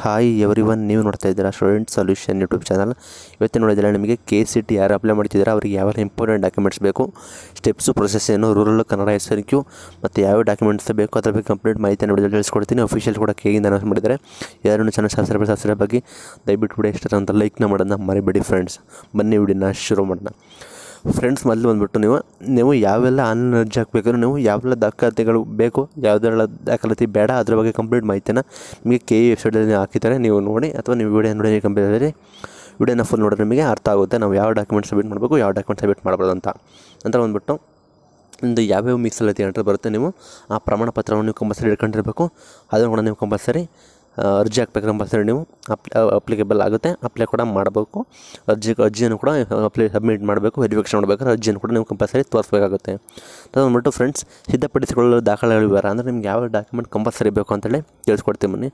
hi every one ನೀವು ನೋಡ್ತಾ ಇದ್ದೀರಾ ಸ್ಟೂಡೆಂಟ್ ಸೊಲ್ಯೂಷನ್ ಯೂಟ್ಯೂಬ್ ಚಾನಲ್ ಇವತ್ತು ನೋಡಿದ್ರೆ ನಿಮಗೆ ಕೆ ಸಿ ಟಿ ಯಾರು ಅಪ್ಲೈ ಮಾಡ್ತಿದ್ದೀರಾ ಅವ್ರಿಗೆ ಯಾವ ಇಂಪಾರ್ಟೆಂಟ್ ಡಾಕ್ಯುಮೆಂಟ್ಸ್ ಬೇಕು ಸ್ಟೆಪ್ಸು ಪ್ರೊಸೆಸ್ ಏನು ರೂರಲ್ ಕನ್ನಡ ಎಸ್ ಮತ್ತು ಯಾವ ಡಾಕ್ಯುಮೆಂಟ್ಸ್ ಬೇಕು ಅದ್ರ ಬಗ್ಗೆ ಕಂಪ್ಲೀಟ್ ಮಾಹಿತಿ ನೋಡಿದ್ರೆ ತಿಳಿಸ್ಕೊಡ್ತೀನಿ ಅಫಿಷಿಯಲ್ ಕೂಡ ಕೇಗಿಂದ ಅನೌನ್ಸ್ ಮಾಡಿದ್ದಾರೆ ಯಾರನ್ನು ಚೆನ್ನಾಗಿ ಶಾಸ್ತ್ರ ಸಬ್ಸ್ಕ್ರೈಬ್ ಬಗ್ಗೆ ದಯವಿಟ್ಟು ಕೂಡ ಇಷ್ಟ ಅಂತ ಲೈಕ್ನ ಮಾಡೋಣ ಮರಿಬೇಡಿ ಫ್ರೆಂಡ್ಸ್ ಬನ್ನಿ ವಿಡಿಯೋನ ಶುರು ಮಾಡೋಣ ಫ್ರೆಂಡ್ಸ್ ಮೊದಲು ಬಂದುಬಿಟ್ಟು ನೀವು ನೀವು ಯಾವೆಲ್ಲ ಆನ್ಲೈನ್ ಅರ್ಜಿ ಹಾಕಬೇಕಾದ್ರೂ ನೀವು ಯಾವೆಲ್ಲ ದಾಖಲಾತಿಗಳು ಬೇಕು ಯಾವುದೆಲ್ಲ ದಾಖಲಾತಿ ಬೇಡ ಅದ್ರ ಬಗ್ಗೆ ಕಂಪ್ಲೀಟ್ ಮಾಹಿತಿನ ನಿಮಗೆ ಕೆ ಇ e ವೆಬ್ಸೈಟಲ್ಲಿ ಹಾಕಿದ್ದಾರೆ ನೀವು ನೋಡಿ ಅಥವಾ ನೀವು ವಿಡಿಯೋ ನೋಡಿ ಕಂಪ್ಲೀಟ್ ವಿಡಿಯೋನ ಫುಲ್ ನೋಡಿದ್ರೆ ನಿಮಗೆ ಅರ್ಥ ಆಗುತ್ತೆ ನಾವು ಯಾವ ಡಾಕ್ಯುಮೆಂಟ್ ಸಬ್ಮಿಟ್ ಮಾಡಬೇಕು ಯಾವ ಡಾಕ್ಯುಮೆಂಟ್ ಸಬ್ಮಿಟ್ ಮಾಡ್ಬೋದು ಅಂತ ನಂತರ ಬಂದುಬಿಟ್ಟು ಇಂದು ಯಾವ್ಯಾವ ಮೀಸಲಾತಿ ಅಂತ ಬರುತ್ತೆ ನೀವು ಆ ಪ್ರಮಾಣ ಪತ್ರವನ್ನು ನೀವು ಕಂಪಲ್ಸರಿ ಹಿಡ್ಕೊಂಡಿರಬೇಕು ಅದನ್ನು ಕೂಡ ನೀವು ಕಂಪಲ್ಸರಿ ಅರ್ಜಿ ಹಾಕ್ಬೇಕು ಕಂಪಲ್ಸರಿ ನೀವು ಅಪ್ ಅಪ್ಲಿಕೇಬಲ್ ಆಗುತ್ತೆ ಅಪ್ಲೈ ಕೂಡ ಮಾಡಬೇಕು ಅರ್ಜಿ ಅರ್ಜಿಯನ್ನು ಕೂಡ ಅಪ್ಲೈ ಸಬ್ಮಿಟ್ ಮಾಡಬೇಕು ವೆರಿಫಿಕೇಷನ್ ಮಾಡಬೇಕಾದ್ರೆ ಅರ್ಜಿಯನ್ನು ಕೂಡ ನೀವು ಕಂಪಲ್ಸರಿ ತೋರಿಸ್ಬೇಕಾಗುತ್ತೆ ಅದಂದ್ಬಿಟ್ಟು ಫ್ರೆಂಡ್ಸ್ ಸಿದ್ಧಪಡಿಸಿಕೊಳ್ಳಲು ದಾಖಲೆಗಳು ಬೇರೆ ಅಂದರೆ ನಿಮ್ಗೆ ಯಾವ ಡಾಕ್ಯುಮೆಂಟ್ ಕಂಪಲ್ಸರಿ ಬೇಕು ಅಂತೇಳಿ ತಿಳಿಸ್ಕೊಡ್ತೀವಿ ಬನ್ನಿ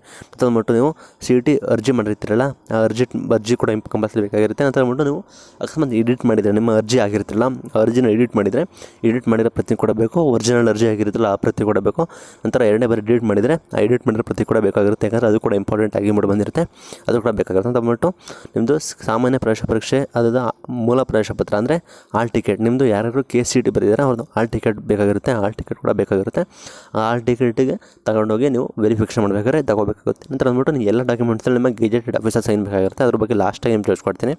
ಅಂದ್ಬಿಟ್ಟು ನೀವು ಸಿ ಟಿ ಅರ್ಜಿ ಮಾಡಿರ್ತೀರಲ್ಲ ಆ ಅರ್ಜಿ ಅರ್ಜಿ ಕೂಡ ಕಂಪಲ್ಸರಿ ಬೇಕಾಗಿರುತ್ತೆ ಅಂತ ಅಂದ್ಬಿಟ್ಟು ನೀವು ಅಕಸ್ಮಾತ್ ಎಡಿಟ್ ಮಾಡಿದರೆ ನಿಮ್ಮ ಅರ್ಜಿ ಆಗಿರ್ತಿಲ್ಲ ಅರ್ಜಿನ ಎಡಿಟ್ ಮಾಡಿದರೆ ಎಡಿಟ್ ಮಾಡಿರೋ ಪ್ರತಿ ಕೊಡಬೇಕು ಒರಿಜಿನಲ್ ಅರ್ಜಿ ಆಗಿರುತ್ತಲ್ಲ ಆ ಪ್ರತಿ ಕೊಡಬೇಕು ನಂತರ ಎರಡನೇ ಬಾರಿ ಎಡಿಟ್ ಮಾಡಿದರೆ ಆ ಎಡಿಟ್ ಮಾಡಿರೋ ಪ್ರತಿ ಕೂಡ ಬೇಕಾಗಿರುತ್ತೆ ಯಾಕಂದರೆ ಅದು ಕೂಡ ಇಂಪಾರ್ಟೆಂಟ್ ಆಗಿ ಮೂಡಿ ಬಂದಿರುತ್ತೆ ಅದು ಕೂಡ ಬೇಕಾಗುತ್ತೆ ಅಂತ ಬಂದ್ಬಿಟ್ಟು ನಿಮ್ಮದು ಸಾಮಾನ್ಯ ಪ್ರವೇಶ ಪರೀಕ್ಷೆ ಅದರ ಮೂಲ ಪ್ರವೇಶ ಪತ್ರ ಅಂದರೆ ಆಲ್ ಟಿಕೆಟ್ ನಿಮ್ಮದು ಯಾರಾದರೂ ಕೆ ಸಿ ಟಿ ಬರೆದಿದ್ದಾರೆ ಅವ್ರದ್ದು ಆಲ್ ಟಿಕೆಟ್ ಬೇಕಾಗಿರುತ್ತೆ ಆಲ್ ಟಿಕೆಟ್ ಕೂಡ ಬೇಕಾಗಿರುತ್ತೆ ಆಲ್ ಟಿಕೆಟ್ಗೆ ತಗೊಂಡೋಗಿ ನೀವು ವೆರಿಫಿಕೇಷನ್ ಮಾಡಬೇಕಾದ್ರೆ ತಗೋಬೇಕಾಗುತ್ತೆ ನಂತರ ಅಂದ್ಬಿಟ್ಟು ನೀವು ಎಲ್ಲ ಡಾಕ್ಯುಮೆಂಟ್ಸಲ್ಲಿ ನಿಮಗೆ ಗೆಜೆಟೆಡ್ ಆಫೀಸರ್ ಸೈನ್ ಬೇಕಾಗಿರುತ್ತೆ ಅದ್ರ ಬಗ್ಗೆ ಲಾಸ್ಟಾಗಿ ನಿಮ್ಗೆ ತಿಳಿಸ್ಕೊಡ್ತೀನಿ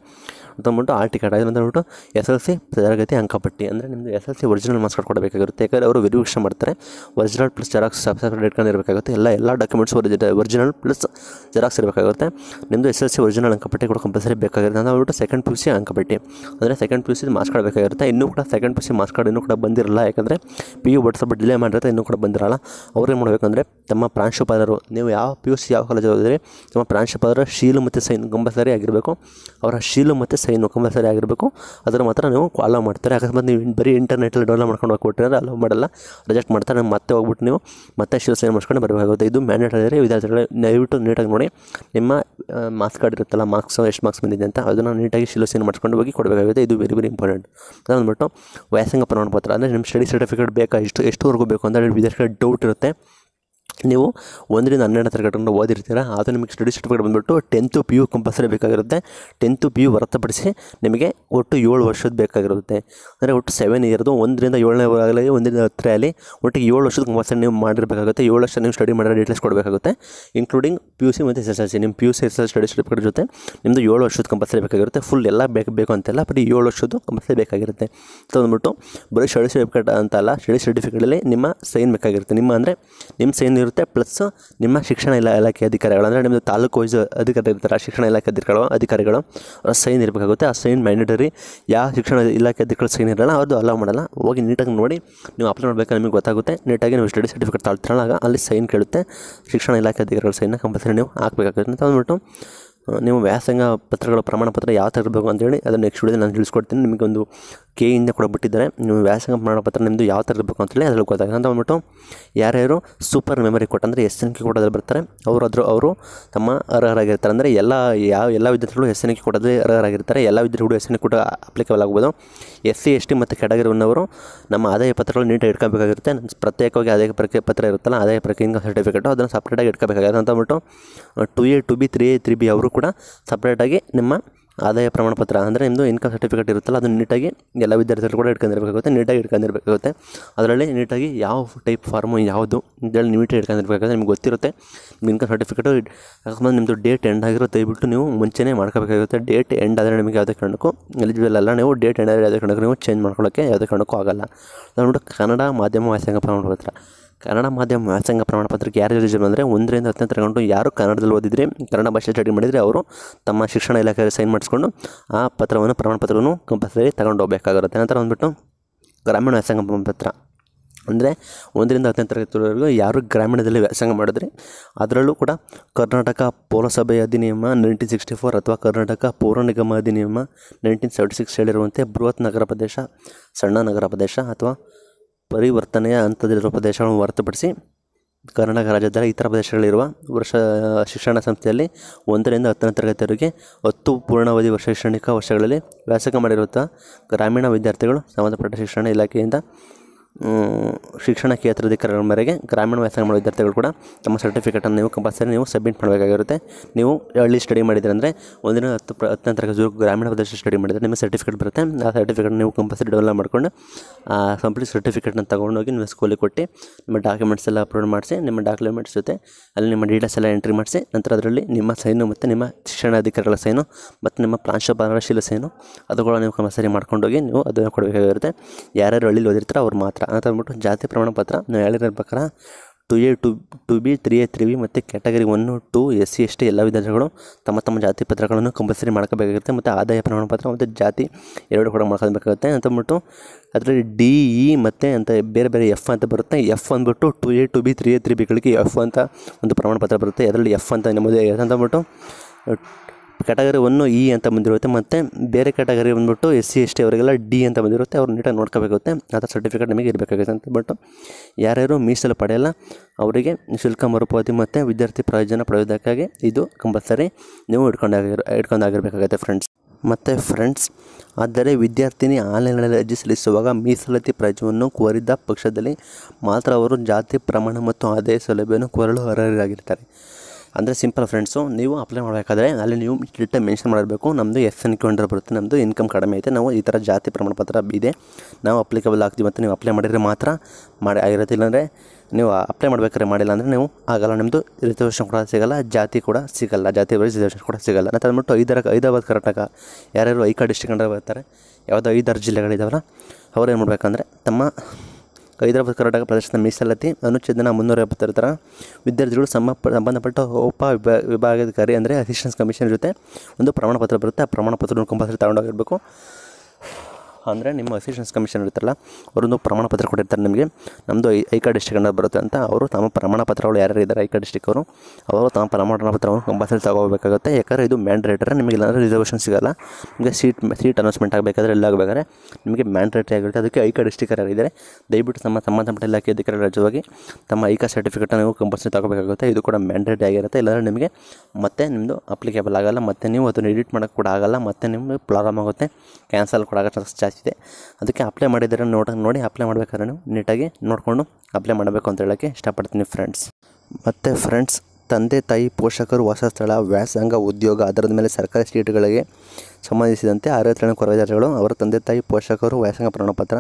ಅಂತಂದ್ಬಿಟ್ಟು ಆಲ್ ಟಿಕೆಟ್ ಅದರಿಂದ ಅಂತಂದ್ಬಿಟ್ಟು ಎಸ್ ಎಲ್ ಸಿ ತರಗತಿ ಅಂಕಪಟ್ಟಿ ಅಂದರೆ ನಿಮ್ಮದು S L C original marks card ಕೊಡಬೇಕಾಗಿರುತ್ತೆ ಯಾಕಂದರೆ ಅವರು ವೆರಿಫಿಕೇಷನ್ ಮಾಡ್ತಾರೆ original plus xerox subscribe card ಇರಬೇಕಾಗುತ್ತೆ ಎಲ್ಲ ಎಲ್ಲ ಡಾಕ್ಯುಮೆಂಟ್ಸ್ ಒರಿಜಿನಲ್ ಪ್ಲಸ್ ಜೆರಾಕ್ಸ್ ಇರಬೇಕಾಗುತ್ತೆ ನಿಮ್ಮದು ಎಸ್ ಎಲ್ ಸಿ ಒರಿಜಿನಲ್ ಅಂಕಪಟ್ಟಿ ಕೂಡ ಕಂಪಲ್ಸರಿ ಬೇಕಾಗಿರುತ್ತೆ ಅಂತ ಸೆಕೆಂಡ್ ಪಿ ಯು ಸಿ ಅಂಕಪಟ್ಟಿ ಅಂದರೆ second P U C marks card ಬೇಕಾಗಿರುತ್ತೆ ಇನ್ನೂ ಕೂಡ second P U C marks card ಇನ್ನೂ ಕೂಡ ಬಂದಿರಲ್ಲ ಯಾಕಂದರೆ ಪಿ ಯು ಬಟ್ ಡಿಲೇ ಮಾಡಿರುತ್ತೆ ಇನ್ನೂ ಕೂಡ ಬಂದಿರಲ್ಲ ಅವ್ರೇನು ಮಾಡಬೇಕಂದ್ರೆ ತಮ್ಮ ಪ್ರಾಂಶುಪಾಲರು ನೀವು ಯಾವ ಪಿ ಯು ಸಿ ಯಾವ ಕಾಲೇಜಲ್ಲಿ ಓದಿದ್ರೆ ತಮ್ಮ ಪ್ರಾಂಶುಪಾಲರ ಶೀಲು ಮತ್ತು ಸೈನ್ ಕಂಪಲ್ಸರಿ ಆಗಿರಬೇಕು ಅವರ ಶೀಲು ಮತ್ತು ಸೈನ್ ಕಂಪಲ್ಸರಿ ಆಗಿರಬೇಕು ಅದನ್ನು ಮಾತ್ರ ನೀವು ಅಲೋ ಮಾಡ್ತಾರೆ ಅಕಸ್ಮಾತ್ ನೀವು ಬರೀ ಇಂಟರ್ನೆಟಲ್ಲಿ ಡೌನ್ಲೋಡ್ ಮಾಡ್ಕೊಂಡು ಹೋಗ್ಬಿಟ್ರೆ ಅಲೋ ಮಾಡಲ್ಲ ರಿಜೆಕ್ಟ್ ಮಾಡ್ತಾರೆ ಮತ್ತೆ ಹೋಗ್ಬಿಟ್ಟು ನೀವು ಮತ್ತೆ ಶಿವ ಸೈನ್ ಮಾಡ್ಕೊಂಡು ಬರಬೇಕಾಗುತ್ತೆ ಇದು ಮ್ಯಾಂಡೇಟರಿ ವಿದ್ಯಾರ್ಥಿಗಳು ದಯವಿಟ್ಟು ನೀಟಾಗಿ ನೋಡಿ ನಿಮ್ಮ ಮಾರ್ಕ್ಸ್ ಕಾರ್ಡ್ ಇರುತ್ತಲ್ಲ ಮಾರ್ಕ್ಸ್ ಎಷ್ಟು ಮಾರ್ಕ್ಸ್ ಬಂದಿದೆ ಅಂತ ಅದನ್ನು ನೀಟಾಗಿ ಶಿಲೋ ಸೈನ್ ಮಾಡ್ಕೊಂಡು ಹೋಗಿ ಕೊಡಬೇಕಾಗುತ್ತೆ ಇದು ವೆರಿ ವೆರಿ ಇಂಪಾರ್ಟೆಂಟ್ ಅದನ್ನು ಅಂದ್ಬಿಟ್ಟು ವ್ಯಾಸಂಗ ಪ್ರಮಾಣ ಪತ್ರ ಅಂದರೆ ನಿಮ್ಮ ಸ್ಟಡಿ ಸರ್ಟಿಫಿಕೇಟ್ ಬೇಕಾ ಎಷ್ಟು ಎಷ್ಟುವರೆಗೂ ಬೇಕು ಅಂತ ವಿದ್ಯಾರ್ಥಿಗಳ ಡೌಟ್ ಇರುತ್ತೆ ನೀವು ಒಂದರಿಂದ ಹನ್ನೆರಡು ತರಗತಿಗಳನ್ನು ಓದಿರ್ತೀರ ಅದು ನಿಮಗೆ ಸ್ಟಡಿ ಸರ್ಟಿಫಿಕೇಟ್ ಬಂದುಬಿಟ್ಟು ಟೆಂತು ಪಿ ಯು ಕಂಪಲ್ಸರಿ ಬೇಕಾಗಿರುತ್ತೆ ಟೆಂತು ಪಿ ಯು ಹೊರತುಪಡಿಸಿ ನಿಮಗೆ ಒಟ್ಟು ಏಳು ವರ್ಷದ ಬೇಕಾಗಿರುತ್ತೆ ಅಂದರೆ ಒಟ್ಟು ಸೆವೆನ್ ಇಯರ್ದು ಒಂದರಿಂದ ಏಳನೇ ಆಗಲಿ ಒಂದರಿಂದ ಹತ್ತಿರ ಆಗಲಿ ಒಟ್ಟು ಏಳು ವರ್ಷದ ಕಂಪಲ್ಸರಿ ನೀವು ಮಾಡಿರಬೇಕಾಗುತ್ತೆ ಏಳು ವರ್ಷ ನೀವು ಸ್ಟಡಿ ಮಾಡಿರೋ ಡೀಟೇಲ್ಸ್ ಕೊಡಬೇಕಾಗುತ್ತೆ ಇನ್ಕ್ಲೂಡಿಂಗ್ ಪಿ ಯು ಸಿ ಮತ್ತು ಎಸ್ ಎಸ್ ಎಲ್ ಸಿ ನಿಮ್ಮ P U C S L study certificate ಜೊತೆ ನಿಮ್ಮದು ಏಳು ವರ್ಷದ ಕಂಪಲ್ಸರಿ ಬೇಕಾಗಿರುತ್ತೆ ಫುಲ್ ಎಲ್ಲ ಬೇಕು ಬೇಕು ಅಂತೆಲ್ಲ ಬರೀ ಏಳು ವರ್ಷದ್ದು ಕಂಪಲ್ಸರಿ ಬೇಕಾಗಿರುತ್ತೆ ಸೊ ಬರೀ ಸ್ಟಡಿ ಸರ್ಟಿಫಿಕೇಟ್ ಅಂತಲ್ಲ ಸ್ಟಡಿ ಸರ್ಟಿಫಿಕೇಟಲ್ಲಿ ನಿಮ್ಮ ಸೈನ್ ಬೇಕಾಗಿರುತ್ತೆ ನಿಮ್ಮ ಅಂದರೆ ನಿಮ್ಮ ಸೈನ್ ಇರುತ್ತೆ ಪ್ಲಸ್ ನಿಮ್ಮ ಶಿಕ್ಷಣ ಇಲಾ ಇಲಾಖೆ ಅಧಿಕಾರಿಗಳು ಅಂದರೆ ನಿಮ್ಮದು ತಾಲೂಕು ವೈಸ್ ಅಧಿಕಾರಿ ಇರ್ತಾರೆ ಶಿಕ್ಷಣ ಇಲಾಖೆ ಅಧಿಕಾರಿಗಳು ಅಧಿಕಾರಿಗಳು ಸೈನ್ ಇರಬೇಕಾಗುತ್ತೆ ಆ ಸೈನ್ ಮ್ಯಾಂಡೇಟರಿ ಯಾವ ಶಿಕ್ಷಣ ಇಲಾಖೆ ಅಧಿಕಾರಿ ಸೈನ್ ಇರಲ್ಲ ಅದು ಅಲೌ ಮಾಡಲ್ಲ ಹೋಗಿ ನೀಟಾಗಿ ನೋಡಿ ನೀವು ಅಪ್ಲೈ ಮಾಡಬೇಕಾದ್ರೆ ನಿಮಗೆ ಗೊತ್ತಾಗುತ್ತೆ ನೀಟಾಗಿ ನೀವು ಸ್ಟಡಿ ಸರ್ಟಿಫಿಕೇಟ್ ತಾಳ್ತಿರಲ್ಲ ಆಗ ಅಲ್ಲಿ ಸೈನ್ ಕೇಳುತ್ತೆ ಶಿಕ್ಷಣ ಇಲಾಖೆ ಅಧಿಕಾರಿಗಳ ಸೈನ್ನ ಕಂಪಲ್ಸರಿ ನೀವು ಹಾಕಬೇಕಾಗುತ್ತೆ ಅಂತ ಅಂದ್ಬಿಟ್ಟು ನೀವು ವ್ಯಾಸಂಗ ಪತ್ರಗಳ ಪ್ರಮಾಣ ಪತ್ರ ಯಾವ ಥರ ಇರಬೇಕು ಅಂತೇಳಿ ಅದನ್ನು ನೆಕ್ಸ್ಟ್ ವಿಡಿಯೋದಲ್ಲಿ ನಾನು ತಿಳಿಸ್ಕೊಡ್ತೀನಿ ನಿಮಗೆ ಒಂದು ಕೆ ಕೂಡ ಬಿಟ್ಟಿದ್ದಾರೆ ನೀವು ವ್ಯಾಸಂಗ ಪ್ರಮಾಣ ಪತ್ರ ನಿಮ್ಮದು ಯಾವ ಥರ ಇರಬೇಕು ಅಂತೇಳಿ ಅದರಲ್ಲಿ ಗೊತ್ತಾಗ ಅಂತ ಬಂದ್ಬಿಟ್ಟು ಯಾರ್ಯಾರು ಸೂಪರ್ ಮೆಮೊರಿ ಕೊಟ್ಟಂದರೆ ಅಂದರೆ ಎಸ್ ಎನ್ ಕೆ ಅದ್ರಲ್ಲಿ ಬರ್ತಾರೆ ಅವರು ಅದ್ರ ಅವರು ತಮ್ಮ ಅರ್ಹರಾಗಿರ್ತಾರೆ ಅಂದರೆ ಎಲ್ಲ ಯಾವ ಎಲ್ಲ ವಿದ್ಯಾರ್ಥಿಗಳು ಎಸ್ ಎನ್ ಕೆ ಕೊಡೋದ್ರಲ್ಲಿ ಅರ್ಹರಾಗಿರ್ತಾರೆ ಎಲ್ಲ ವಿದ್ಯಾರ್ಥಿಗಳು ಎಸ್ ಎನ್ ಕೂಡ ಅಪ್ಲಿಕೇಬಲ್ ಆಗ್ಬೋದು ಎಸ್ ಸಿ ಎಸ್ ಟಿ ಮತ್ತು ಉನ್ನವರು ನಮ್ಮ ಆದಾಯ ಪತ್ರಗಳು ನೀಟಾಗಿ ಇಟ್ಕೋಬೇಕಾಗಿರುತ್ತೆ ಪ್ರತ್ಯೇಕವಾಗಿ ಆದಾಯ ಪ್ರಕ್ರಿಯೆ ಪತ್ರ ಇರುತ್ತಲ್ಲ ಆದಾಯ ಪ್ರಕ್ರಿಯೆ ಇನ್ಕಮ್ ಸರ್ಟಿಫಿಕೇಟು ಅದನ್ನು ಸಪ್ರೇಟಾಗಿ ಇಟ್ಕೋಬೇಕಾಗುತ್ತೆ ಅಂತ ಅಂದ್ಬಿಟ್ಟು two A two B three A three B ಅವರು ಕೂಡ ಸಪ್ರೇಟಾಗಿ ನಿಮ್ಮ ಆದಾಯ ಪ್ರಮಾಣ ಪತ್ರ ಅಂದರೆ ನಿಮ್ಮದು ಇನ್ಕಮ್ ಸರ್ಟಿಫಿಕೇಟ್ ಇರುತ್ತಲ್ಲ ಅದು ನೀಟಾಗಿ ಎಲ್ಲ ವಿದ್ಯಾರ್ಥಿಗಳು ಕೂಡ ಇಟ್ಕೊಂಡಿರಬೇಕಾಗುತ್ತೆ ನೀಟಾಗಿ ಇಟ್ಕೊಂಡಿರಬೇಕಾಗುತ್ತೆ ಅದರಲ್ಲಿ ನೀಟಾಗಿ ಯಾವ ಟೈಪ್ ಫಾರ್ಮು ಯಾವುದು ಅಂತೇಳಿ ನೀಟಾಗಿ ಇಟ್ಕೊಂಡಿರಬೇಕಾಗುತ್ತೆ ನಿಮ್ಗೆ ಗೊತ್ತಿರುತ್ತೆ ಇನ್ಕಮ್ ಸರ್ಟಿಫಿಕೇಟು ಅಕಸ್ಮಾತ್ ನಿಮ್ಮದು ಡೇಟ್ ಎಂಡ್ ಆಗಿರೋ ದಯವಿಟ್ಟು ನೀವು ಮುಂಚೆನೇ ಮಾಡ್ಕೋಬೇಕಾಗುತ್ತೆ ಡೇಟ್ ಎಂಡ್ ಆದರೆ ನಿಮಗೆ ಯಾವುದೇ ಕಾರಣಕ್ಕೂ ಎಲಿಜಿಬಲ್ ಅಲ್ಲ ನೀವು ಡೇಟ್ ಎಂಡ್ ಆದರೆ ಯಾವುದೇ ಕಾರಣಕ್ಕೂ ನೀವು ಚೇಂಜ್ ಮಾಡ್ಕೊಳ್ಳೋಕ್ಕೆ ಯಾವುದೇ ಕಾರಣಕ್ಕೂ ಆಗಲ್ಲ ಅದನ್ನು ಕನ್ನಡ ಮಾಧ್ಯಮ ವ್ಯಾಸಂಗ ಪ್ರಮಾಣ ಕನ್ನಡ ಮಾಧ್ಯಮ ವ್ಯಾಸಂಗ ಪ್ರಮಾಣ ಪತ್ರಕ್ಕೆ ಯಾರು ಎಲಿಜಿಬಲ್ ಅಂದರೆ ಒಂದರಿಂದ ಹತ್ತನೇ ತಗೊಂಡು ಯಾರು ಕನ್ನಡದಲ್ಲಿ ಓದಿದರೆ ಕನ್ನಡ ಭಾಷೆ ಸ್ಟಡಿ ಮಾಡಿದರೆ ಅವರು ತಮ್ಮ ಶಿಕ್ಷಣ ಇಲಾಖೆಯಲ್ಲಿ ಸೈನ್ ಮಾಡಿಸ್ಕೊಂಡು ಆ ಪತ್ರವನ್ನು ಪ್ರಮಾಣ ಪತ್ರವನ್ನು ಕಂಪಲ್ಸರಿ ತಗೊಂಡು ಹೋಗಬೇಕಾಗಿರುತ್ತೆ ನಂತರ ಬಂದುಬಿಟ್ಟು ಗ್ರಾಮೀಣ ವ್ಯಾಸಂಗ ಪ್ರಮಾಣ ಪತ್ರ ಅಂದರೆ ಒಂದರಿಂದ ಹತ್ತನೇ ತರಗತಿವರೆಗೂ ಯಾರು ಗ್ರಾಮೀಣದಲ್ಲಿ ವ್ಯಾಸಂಗ ಮಾಡಿದ್ರೆ ಅದರಲ್ಲೂ ಕೂಡ ಕರ್ನಾಟಕ ಪೌರಸಭೆ ಅಧಿನಿಯಮ ನೈನ್ಟೀನ್ ಸಿಕ್ಸ್ಟಿ ಫೋರ್ ಅಥವಾ ಕರ್ನಾಟಕ ಪೌರ ನಿಗಮ ಅಧಿನಿಯಮ ನೈನ್ಟೀನ್ ಸೆವೆಂಟಿ ಸಿಕ್ಸ್ ಹೇಳಿರುವಂತೆ ಬೃಹತ್ ನಗರ ಪ್ರದೇಶ ಸಣ್ಣ ನಗರ ಪ್ರದೇಶ ಅಥವಾ ಪರಿವರ್ತನೆಯ ಹಂತದಲ್ಲಿರುವ ಪ್ರದೇಶಗಳನ್ನು ಹೊರತುಪಡಿಸಿ ಕರ್ನಾಟಕ ರಾಜ್ಯದಲ್ಲಿ ಇತರ ಪ್ರದೇಶಗಳಿರುವ ವರ್ಷ ಶಿಕ್ಷಣ ಸಂಸ್ಥೆಯಲ್ಲಿ ಒಂದರಿಂದ ಹತ್ತನೇ ತರಗತಿಯವರೆಗೆ ಹತ್ತು ಪೂರ್ಣಾವಧಿ ವರ್ಷ ಶೈಕ್ಷಣಿಕ ವರ್ಷಗಳಲ್ಲಿ ವ್ಯಾಸಂಗ ಮಾಡಿರುವಂಥ ಗ್ರಾಮೀಣ ವಿದ್ಯಾರ್ಥಿಗಳು ಸಂಬಂಧಪಟ್ಟ ಶಿಕ್ಷಣ ಇಲಾಖೆಯಿಂದ ಶಿಕ್ಷಣ ಅಧಿಕಾರಿಗಳ ಮೇರೆಗೆ ಗ್ರಾಮೀಣ ವ್ಯಾಸಂಗ ಮಾಡೋ ವಿದ್ಯಾರ್ಥಿಗಳು ಕೂಡ ತಮ್ಮ ಸರ್ಟಿಫಿಕೇಟನ್ನು ನೀವು ಕಂಪಲ್ಸರಿ ನೀವು ಸಬ್ಮಿಟ್ ಮಾಡಬೇಕಾಗಿರುತ್ತೆ ನೀವು ಹಳ್ಳಿ ಸ್ಟಡಿ ಮಾಡಿದ್ರೆ ಅಂದರೆ ಒಂದಿನ ಹತ್ತು ಪ್ರ ಹತ್ತನೇ ತರಗತಿ ಗ್ರಾಮೀಣ ಪ್ರದೇಶ ಸ್ಟಡಿ ಮಾಡಿದರೆ ನಿಮ್ಮ ಸರ್ಟಿಫಿಕೇಟ್ ಬರುತ್ತೆ ಆ ಸರ್ಟಿಫಿಕೇಟ್ ನೀವು ಕಂಪಲ್ಸರಿ ಡೆವಲಪ್ ಮಾಡಿಕೊಂಡು ಆ ಕಂಪ್ಲೀಟ್ ಸರ್ಟಿಫಿಕೇಟ್ನ ಹೋಗಿ ನಿಮ್ಮ ಸ್ಕೂಲಿಗೆ ಕೊಟ್ಟು ನಿಮ್ಮ ಡಾಕ್ಯುಮೆಂಟ್ಸ್ ಎಲ್ಲ ಅಪ್ಲೋಡ್ ಮಾಡಿಸಿ ನಿಮ್ಮ ಡಾಕ್ಯುಮೆಂಟ್ಸ್ ಜೊತೆ ಅಲ್ಲಿ ನಿಮ್ಮ ಡೀಟೇಲ್ಸ್ ಎಲ್ಲ ಎಂಟ್ರಿ ಮಾಡಿಸಿ ನಂತರ ಅದರಲ್ಲಿ ನಿಮ್ಮ ಸೈನು ಮತ್ತು ನಿಮ್ಮ ಶಿಕ್ಷಣಾಧಿಕಾರಿಗಳ ಸೈನು ಮತ್ತು ನಿಮ್ಮ ಪ್ರಾಂಶುಪಾಲರ ಶೀಲ ಸೈನು ಅದು ಕೂಡ ನೀವು ಕಂಪಲ್ಸರಿ ಮಾಡ್ಕೊಂಡೋಗಿ ನೀವು ಅದನ್ನು ಕೊಡಬೇಕಾಗಿರುತ್ತೆ ಯಾರ್ಯಾರು ಹಳ್ಳಿಲಿ ಓದಿರ್ತಾರೆ ಅವ್ರು ಮಾತ್ರ ಅಂತ ಅಂದ್ಬಿಟ್ಟು ಜಾತಿ ಪ್ರಮಾಣ ಪತ್ರ ನಾವು ಹೇಳಿರೋ ಪ್ರಕಾರ two A two two B three A three B ಮತ್ತು category one two S C S T ಎಲ್ಲ ವಿದ್ಯಾರ್ಥಿಗಳು ತಮ್ಮ ತಮ್ಮ ಜಾತಿ ಪತ್ರಗಳನ್ನು ಕಂಪಲ್ಸರಿ ಮಾಡ್ಕೋಬೇಕಾಗುತ್ತೆ ಮತ್ತು ಆದಾಯ ಪ್ರಮಾಣ ಪತ್ರ ಮತ್ತು ಜಾತಿ ಎರಡು ಕೂಡ ಮಾಡ್ಕೊಳ್ಬೇಕಾಗುತ್ತೆ ಅಂತಂದ್ಬಿಟ್ಟು ಅದರಲ್ಲಿ ಡಿ ಇ e ಮತ್ತು ಅಂತ ಬೇರೆ ಬೇರೆ ಎಫ್ ಅಂತ ಬರುತ್ತೆ ಎಫ್ ಅಂದ್ಬಿಟ್ಟು two A two B three A three ಬಿಗಳಿಗೆ ಎಫ್ ಅಂತ ಒಂದು ಪ್ರಮಾಣ ಪತ್ರ ಬರುತ್ತೆ ಅದರಲ್ಲಿ ಎಫ್ ಅಂತ ನಮ್ಮದು ಅಂತಂದ್ಬಿಟ್ಟು ಕ್ಯಾಟಗರಿ ಇ e ಅಂತ ಬಂದಿರುತ್ತೆ ಮತ್ತು ಬೇರೆ ಕ್ಯಾಟಗರಿ ಬಂದುಬಿಟ್ಟು ಎಸ್ ಸಿ ಎಸ್ ಟಿ ಅವರಿಗೆಲ್ಲ ಡಿ ಅಂತ ಬಂದಿರುತ್ತೆ ಅವ್ರು ನೀಟಾಗಿ ನೋಡ್ಕೋಬೇಕಾಗುತ್ತೆ ಆ ಸರ್ಟಿಫಿಕೇಟ್ ನಿಮಗೆ ಇರಬೇಕಾಗುತ್ತೆ ಅಂತ ಬಟ್ ಯಾರ್ಯಾರು ಮೀಸಲು ಪಡೆಯಲ್ಲ ಅವರಿಗೆ ಶುಲ್ಕ ಮರುಪಾವತಿ ಮತ್ತು ವಿದ್ಯಾರ್ಥಿ ಪ್ರಯೋಜನ ಪಡೆಯೋದಕ್ಕಾಗಿ ಇದು ಕಂಪಲ್ಸರಿ ನೀವು ಇಟ್ಕೊಂಡಾಗಿರ ಇಟ್ಕೊಂಡಾಗಿರಬೇಕಾಗುತ್ತೆ ಫ್ರೆಂಡ್ಸ್ ಮತ್ತು ಫ್ರೆಂಡ್ಸ್ ಆದರೆ ವಿದ್ಯಾರ್ಥಿನಿ ಆನ್ಲೈನ್ಗಳಲ್ಲಿ ಅರ್ಜಿ ಸಲ್ಲಿಸುವಾಗ ಮೀಸಲಾತಿ ಪ್ರಯೋಜನವನ್ನು ಕೋರಿದ್ದ ಪಕ್ಷದಲ್ಲಿ ಮಾತ್ರ ಅವರು ಜಾತಿ ಪ್ರಮಾಣ ಮತ್ತು ಆದಾಯ ಸೌಲಭ್ಯವನ್ನು ಕೋರಲು ಅರ್ಹರಾಗಿರ್ತಾರೆ ಅಂದರೆ ಸಿಂಪಲ್ ಫ್ರೆಂಡ್ಸು ನೀವು ಅಪ್ಲೈ ಮಾಡಬೇಕಾದ್ರೆ ಅಲ್ಲಿ ನೀವು ಡಿಟೇಲ್ ಮೆನ್ಷನ್ ಮಾಡಬೇಕು ನಮ್ಮದು ಎಸ್ ಎನ್ ಕ್ಯೂ ಬರುತ್ತೆ ನಮ್ಮದು ಇನ್ಕಮ್ ಕಡಿಮೆ ಐತೆ ನಾವು ಈ ಥರ ಜಾತಿ ಪ್ರಮಾಣಪತ್ರ ಇದೆ ನಾವು ಅಪ್ಲಿಕಬಲ್ ಆಗ್ತೀವಿ ಮತ್ತು ನೀವು ಅಪ್ಲೈ ಮಾಡಿದರೆ ಮಾತ್ರ ಮಾಡಿ ಆಗಿರೋದಿಲ್ಲ ಅಂದರೆ ನೀವು ಅಪ್ಲೈ ಮಾಡಬೇಕಾದ್ರೆ ಮಾಡಿಲ್ಲ ಅಂದರೆ ನೀವು ಆಗಲ್ಲ ನಿಮ್ಮದು ರಿಸರ್ವೇಷನ್ ಕೂಡ ಸಿಗಲ್ಲ ಜಾತಿ ಕೂಡ ಸಿಗಲ್ಲ ಜಾತಿ ರಿಸರ್ವೇಷನ್ ಕೂಡ ಸಿಗಲ್ಲ ಅಂತ ಅಂದ್ಬಿಟ್ಟು ಐದರ ಹೈದರಾಬಾದ್ ಕರ್ನಾಟಕ ಯಾರ್ಯಾರು ಐಕಾ ಡಿಸ್ಟ್ರಿಕ್ ಅಂದ್ರೆ ಬರ್ತಾರೆ ಯಾವುದೋ ಐದಾರು ಜಿಲ್ಲೆಗಳಿದಾವಲ್ಲ ಅವ್ರು ಏನು ಮಾಡಬೇಕಂದ್ರೆ ತಮ್ಮ ಹೈದರಾಬಾದ್ ಕರ್ನಾಟಕ ಪ್ರದೇಶದ ಮೀಸಲಾತಿ ಅನುಚ್ಛೇದನ ಮುನ್ನೂರ ಎಪ್ಪತ್ತೆರಡರ ಥರ ವಿದ್ಯಾರ್ಥಿಗಳು ಸಂಬ ಸಂಬಂಧಪಟ್ಟ ಉಪ ವಿಭಾ ವಿಭಾಗಾಧಿಕಾರಿ ಅಂದರೆ ಅಸಿಸ್ಟೆನ್ಸ್ ಕಮಿಷನ್ ಜೊತೆ ಒಂದು ಪ್ರಮಾಣಪತ್ರ ಬರುತ್ತೆ ಆ ಪ್ರಮಾಣಪತ್ರ ಕಂಪಲ್ಸರಿ ತಗೊಂಡೋಗಿರಬೇಕು ಅಂದರೆ ನಿಮ್ಮ ಅಸಿಸ್ಟೆನ್ಸ್ ಕಮಿಷನ್ ಇರ್ತಾರಲ್ಲ ಅವರೊಂದು ಪ್ರಮಾಣ ಪತ್ರ ಕೊಟ್ಟಿರ್ತಾರೆ ನಿಮಗೆ ನಮ್ಮದು ಐಕಾ ಡಿಸ್ಟ್ರಿಕ್ ಅಂದರೆ ಬರುತ್ತೆ ಅಂತ ಅವರು ತಮ್ಮ ಪ್ರಮಾಣ ಪತ್ರಗಳು ಯಾರ್ಯಾರು ಇದ್ದಾರೆ ಕಾರ್ಡ್ ಡಿಸ್ಟಿಕ್ ಅವರು ಅವರು ತಮ್ಮ ಪ್ರಮಾಣ ಪತ್ರವನ್ನು ಕಂಪಲ್ಸರಿ ತಗೋಬೇಕಾಗುತ್ತೆ ಯಾಕಂದರೆ ಇದು ಮ್ಯಾಂಡ್ರೇಟ್ರೆ ನಿಮಗೆ ಇಲ್ಲಾಂದರೆ ರಿಸರ್ವೇಷನ್ ಸಿಗಲ್ಲ ನಿಮಗೆ ಸೀಟ್ ಸೀಟ್ ಅನೌನ್ಸ್ಮೆಂಟ್ ಆಗಬೇಕಾದ್ರೆ ಎಲ್ಲ ಆಗಬೇಕಾದ್ರೆ ನಿಮಗೆ ಮ್ಯಾಂಡ್ರೇಟ್ರಿ ಆಗಿರುತ್ತೆ ಅದಕ್ಕೆ ಕಾರ್ಡ್ ಡಿಸ್ಟಿಕ್ ಇದ್ದಾರೆ ದಯವಿಟ್ಟು ತಮ್ಮ ಸಂಬಂಧಪಟ್ಟ ಇಲಾಖೆ ಅಧಿಕಾರಿ ರಾಜ್ಯವಾಗಿ ತಮ್ಮ ಕಾರ್ಡ್ ಸರ್ಟಿಫಿಕೇಟನ್ನು ನೀವು ಕಂಪಲ್ಸರಿ ತಗೋಬೇಕಾಗುತ್ತೆ ಇದು ಕೂಡ ಮ್ಯಾಂಡ್ರೇಟ್ರಿ ಆಗಿರುತ್ತೆ ಇಲ್ಲಾಂದರೆ ನಿಮಗೆ ಮತ್ತೆ ನಿಮ್ಮದು ಅಪ್ಲಿಕೇಬಲ್ ಆಗಲ್ಲ ಮತ್ತೆ ನೀವು ಅದನ್ನು ಎಡಿಟ್ ಮಾಡೋಕ್ಕೆ ಕೂಡ ಆಗಲ್ಲ ಮತ್ತೆ ನಿಮಗೆ ಪ್ರಾಬ್ಲಮ್ ಆಗುತ್ತೆ ಕ್ಯಾನ್ಸಲ್ ಕೂಡ ಆಗೋ ಚಾನ್ಸಸ್ ಜಾಸ್ತಿ ಕಾಣಿಸ್ತಿದೆ ಅದಕ್ಕೆ ಅಪ್ಲೈ ಮಾಡಿದರೆ ನೋಡ ನೋಡಿ ಅಪ್ಲೈ ಮಾಡಬೇಕಾದ್ರೆ ನೀವು ನೀಟಾಗಿ ನೋಡಿಕೊಂಡು ಅಪ್ಲೈ ಮಾಡಬೇಕು ಅಂತ ಹೇಳೋಕ್ಕೆ ಇಷ್ಟಪಡ್ತೀನಿ ಫ್ರೆಂಡ್ಸ್ ಮತ್ತು ಫ್ರೆಂಡ್ಸ್ ತಂದೆ ತಾಯಿ ಪೋಷಕರು ಸ್ಥಳ ವ್ಯಾಸಂಗ ಉದ್ಯೋಗ ಅದರದ ಮೇಲೆ ಸರ್ಕಾರಿ ಸೀಟ್ಗಳಿಗೆ ಸಂಬಂಧಿಸಿದಂತೆ ಆರೋಗ್ಯ ಕೊರಜಾತಿಗಳು ಅವರ ತಂದೆ ತಾಯಿ ಪೋಷಕರು ವ್ಯಾಸಂಗ ಪ್ರಮಾಣಪತ್ರ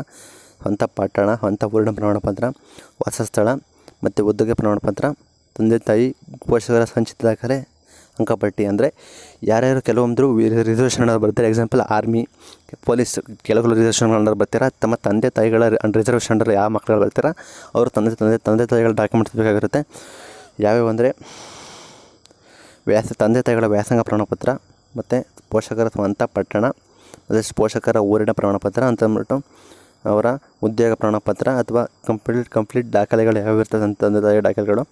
ಸ್ವಂತ ಪಟ್ಟಣ ಸ್ವಂತ ಊರಿನ ಪ್ರಮಾಣಪತ್ರ ಸ್ಥಳ ಮತ್ತು ಉದ್ಯೋಗ ಪ್ರಮಾಣಪತ್ರ ತಂದೆ ತಾಯಿ ಪೋಷಕರ ಸಂಚಿತ ದಾಖಲೆ ಅಂಕಪಟ್ಟಿ ಅಂದರೆ ಯಾರ್ಯಾರು ಕೆಲವೊಂದರು ರಿಸರ್ವೇಷನ್ ಅನ್ನೋದು ಬರ್ತಾರೆ ಎಕ್ಸಾಂಪಲ್ ಆರ್ಮಿ ಪೊಲೀಸ್ ಕೆಲವು ರಿಸರ್ವೇಷನ್ ಅನ್ನೋದು ಬರ್ತೀರಾ ತಮ್ಮ ತಂದೆ ತಾಯಿಗಳ ರಿಸರ್ವೇಷನ್ ಅಂಡರ್ ಯಾವ ಮಕ್ಕಳು ಬರ್ತೀರಾ ಅವರು ತಂದೆ ತಂದೆ ತಂದೆ ತಾಯಿಗಳ ಡಾಕ್ಯುಮೆಂಟ್ಸ್ ಬೇಕಾಗಿರುತ್ತೆ ಯಾವ್ಯಾವ ಅಂದರೆ ವ್ಯಾಸ ತಂದೆ ತಾಯಿಗಳ ವ್ಯಾಸಂಗ ಪ್ರಮಾಣಪತ್ರ ಮತ್ತು ಪೋಷಕರ ಸ್ವಂತ ಪಟ್ಟಣ ಅದೇ ಪೋಷಕರ ಊರಿನ ಪ್ರಮಾಣಪತ್ರ ಅಂತಂದ್ಬಿಟ್ಟು ಅವರ ಉದ್ಯೋಗ ಪ್ರಮಾಣಪತ್ರ ಅಥವಾ ಕಂಪ್ಲೀಟ್ ಕಂಪ್ಲೀಟ್ ದಾಖಲೆಗಳು ಯಾವ್ಯಾವ ಇರ್ತದೆ ತಂದೆ ತಾಯಿಯ ದಾಖಲೆಗಳು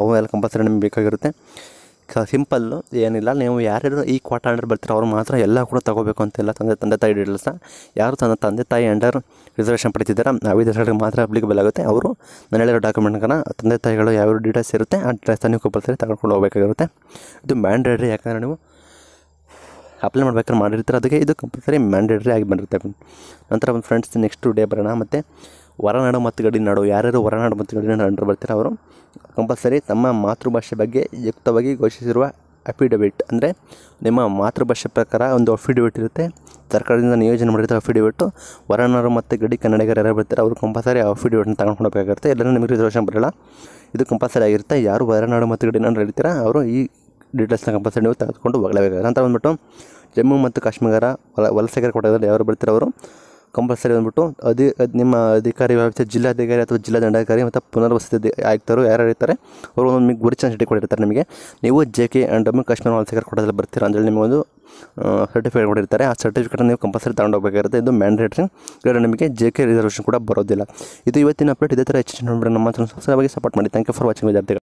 ಅವು ಎಲ್ಲ ಕಂಪಲ್ಸರಿ ನಿಮಗೆ ಬೇಕಾಗಿರುತ್ತೆ ಕ ಸಿಂಪಲ್ಲು ಏನಿಲ್ಲ ನೀವು ಯಾರ್ಯಾರು ಈ ಕ್ವಾಟ ಅಂಡರ್ ಬರ್ತೀರ ಅವ್ರು ಮಾತ್ರ ಎಲ್ಲ ಕೂಡ ತೊಗೋಬೇಕು ಅಂತಿಲ್ಲ ತಂದೆ ತಂದೆ ತಾಯಿ ಡೀಟೇಲ್ಸ್ನ ಯಾರು ತನ್ನ ತಂದೆ ತಾಯಿ ಅಂಡರ್ ರಿಸರ್ವೇಷನ್ ಪಡಿತಿದ್ದಾರೆ ಆ ವಿದ್ಯಾರ್ಥಿಗಳಿಗೆ ಮಾತ್ರ ಅಪ್ಲಿಕಬಲ್ ಆಗುತ್ತೆ ಅವರು ನಾನು ಹೇಳಿರೋ ಡಾಕ್ಯುಮೆಂಟ್ಗಳನ್ನ ತಂದೆ ತಾಯಿಗಳು ಯಾವ ಡೀಟೇಲ್ಸ್ ಇರುತ್ತೆ ಆ ಡ್ರೆಸ್ ನೀವು ಕಂಪಲ್ಸರಿ ತಗೊಂಡ್ಕೊಂಡು ಹೋಗಬೇಕಾಗಿರುತ್ತೆ ಇದು ಮ್ಯಾಂಡೇಟ್ರಿ ಯಾಕಂದರೆ ನೀವು ಅಪ್ಲೈ ಮಾಡ್ಬೇಕಾದ್ರೆ ಮಾಡಿರ್ತಾರೆ ಅದಕ್ಕೆ ಇದು ಕಂಪಲ್ಸರಿ ಮ್ಯಾಂಡೇಟ್ರಿ ಆಗಿ ಬಂದಿರುತ್ತೆ ನಂತರ ಒಂದು ಫ್ರೆಂಡ್ಸ್ ನೆಕ್ಸ್ಟು ಡೇ ಬರೋಣ ಮತ್ತು ಹೊರನಾಡು ಮತ್ತು ನಾಡು ಯಾರ್ಯಾರು ಹೊರನಾಡು ಮತ್ತು ಗಡಿ ನಾಡು ಬರ್ತಾರೆ ಅವರು ಕಂಪಲ್ಸರಿ ತಮ್ಮ ಮಾತೃಭಾಷೆ ಬಗ್ಗೆ ಯುಕ್ತವಾಗಿ ಘೋಷಿಸಿರುವ ಅಫಿಡವಿಟ್ ಅಂದರೆ ನಿಮ್ಮ ಮಾತೃಭಾಷೆ ಪ್ರಕಾರ ಒಂದು ಅಫಿಡವಿಟ್ ಇರುತ್ತೆ ಸರ್ಕಾರದಿಂದ ನಿಯೋಜನೆ ಮಾಡಿದ ಅಫಿಡವಿಟ್ಟು ಹೊರನಾಡು ಮತ್ತು ಗಡಿ ಕನ್ನಡಿಗರು ಯಾರು ಬರ್ತಾರೆ ಅವರು ಕಂಪಲ್ಸರಿ ಅಫಿಡವಿಟ್ನ ತಗೊಂಡು ಹೋಗಬೇಕಾಗುತ್ತೆ ಎಲ್ಲರೂ ನಿಮಗೆ ರಿಸರ್ವೇಷನ್ ಬರಲ್ಲ ಇದು ಕಂಪಲ್ಸರಿ ಆಗಿರುತ್ತೆ ಯಾರು ಹೊರನಾಡು ಮತ್ತು ನಾಡು ಹೇಳ್ತೀರಾ ಅವರು ಈ ಡೀಟೇಲ್ಸ್ನ ಕಂಪಲ್ಸರಿ ನೀವು ತೆಗೆದುಕೊಂಡು ಹೋಗಲೇಬೇಕಾಗುತ್ತೆ ಅಂತ ಬಂದ್ಬಿಟ್ಟು ಜಮ್ಮು ಮತ್ತು ಕಾಶ್ಮೀರ ವಲ ಕೊಟ್ಟದಲ್ಲಿ ಯಾರು ಬರ್ತಾರೆ ಅವರು ಕಂಪಲ್ಸರಿ ಬಂದುಬಿಟ್ಟು ಅಧಿ ನಿಮ್ಮ ಅಧಿಕಾರಿ ವ್ಯವಸ್ಥೆ ಜಿಲ್ಲಾಧಿಕಾರಿ ಅಥವಾ ಜಿಲ್ಲಾ ದಂಡಾಧಿಕಾರಿ ಮತ್ತು ಪುನರ್ವಸತಿ ಆಯುಕ್ತರು ಯಾರು ಇರ್ತಾರೆ ಅವರು ಒಂದು ನಿಮಗೆ ಗುರುತಿನ ಚೀಟಿ ಕೊಟ್ಟಿರ್ತಾರೆ ನಿಮಗೆ ನೀವು J K and Kashmir Kashmir ವಾಲ್ಸೇಕರ್ ಕೊಡೋದ್ರಲ್ಲಿ ಬರ್ತೀರಾ ನಿಮಗೆ ನಿಮಗೊಂದು ಸರ್ಟಿಫಿಕೇಟ್ ಕೊಟ್ಟಿರ್ತಾರೆ ಆ ಸರ್ಟಿಫಿಕೇಟ್ ನೀವು ಕಂಪಲ್ಸರಿ ತಗೊಂಡೋಗ್ಬೇಕಾಗುತ್ತೆ ಇದು ಮ್ಯಾಂಡೇಟ್ರಿ ಇದರ ನಿಮಗೆ ಜೆ ಕೆ ರಿಸರ್ವೇಷನ್ ಕೂಡ ಬರೋದಿಲ್ಲ ಇದು ಇವತ್ತಿನ ಅಪ್ಡೇಟ್ ಇದೇ ಥರ ಹೆಚ್ಚಿನ ನೋಡಿದ್ರೆ ನಮ್ಮ ಚಾನಲ್ ಸಬ್ಸ್ಕ್ರೈಬ್ ಸಪೋರ್ಟ್ ಮಾಡಿ ಥ್ಯಾಂಕ್ ಯು ಫಾರ್ ವಾಚಿಂಗ್ ವಿದ್ಯಾರ್ಥಿಗಳು